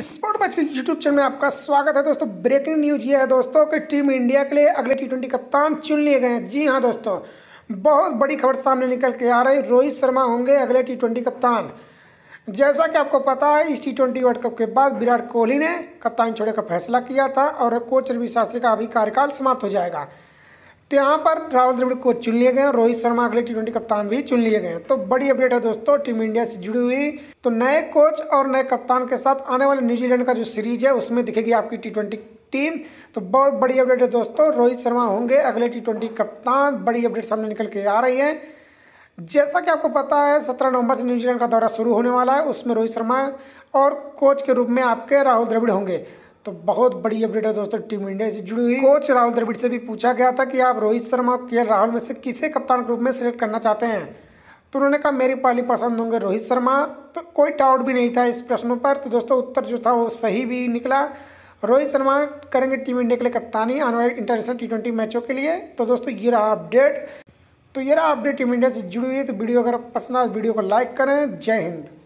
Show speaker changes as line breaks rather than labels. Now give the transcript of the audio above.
sport match के YouTube channel में आपका स्वागत है दोस्तों ब्रेकिंग न्यूज ये है दोस्तों कि टीम इंडिया के लिए अगले टी ट्वेंटी कप्तान चुन लिए गए हैं जी हाँ दोस्तों बहुत बड़ी खबर सामने निकल के आ रही रोहित शर्मा होंगे अगले टी ट्वेंटी कप्तान जैसा कि आपको पता है इस टी ट्वेंटी वर्ल्ड कप के बाद विराट कोहली ने कप्तान छोड़ने का फैसला किया था और कोच रवि शास्त्री का अभी कार्यकाल समाप्त हो जाएगा तो यहाँ पर राहुल द्रविड़ को चुन लिए गए और रोहित शर्मा अगले टी ट्वेंटी कप्तान भी चुन लिए गए तो बड़ी अपडेट है दोस्तों टीम इंडिया से जुड़ी हुई तो नए कोच और नए कप्तान के साथ आने वाले न्यूजीलैंड का जो सीरीज है उसमें दिखेगी आपकी टी ट्वेंटी टीम तो बहुत बड़ी अपडेट है दोस्तों रोहित शर्मा होंगे अगले टी ट्वेंटी कप्तान बड़ी अपडेट सामने निकल के आ रही है जैसा कि आपको पता है सत्रह नवंबर से न्यूजीलैंड का दौरा शुरू होने वाला है उसमें रोहित शर्मा और कोच के रूप में आपके राहुल द्रविड़ होंगे तो बहुत बड़ी अपडेट है दोस्तों टीम इंडिया से जुड़ी हुई कोच राहुल द्रविड़ से भी पूछा गया था कि आप रोहित शर्मा के राहुल में से किसे कप्तान ग्रुप में सिलेक्ट करना चाहते हैं तो उन्होंने कहा मेरी पहली पसंद होंगे रोहित शर्मा तो कोई डाउट भी नहीं था इस प्रश्नों पर तो दोस्तों उत्तर जो था वो सही भी निकला रोहित शर्मा करेंगे टीम इंडिया के लिए कप्तानी आने वाले इंटरनेशनल टी ट्वेंटी मैचों के लिए तो दोस्तों ये रहा अपडेट तो ये रहा अपडेट टीम इंडिया से जुड़ी हुई है तो वीडियो अगर पसंद आए तो वीडियो को लाइक करें जय हिंद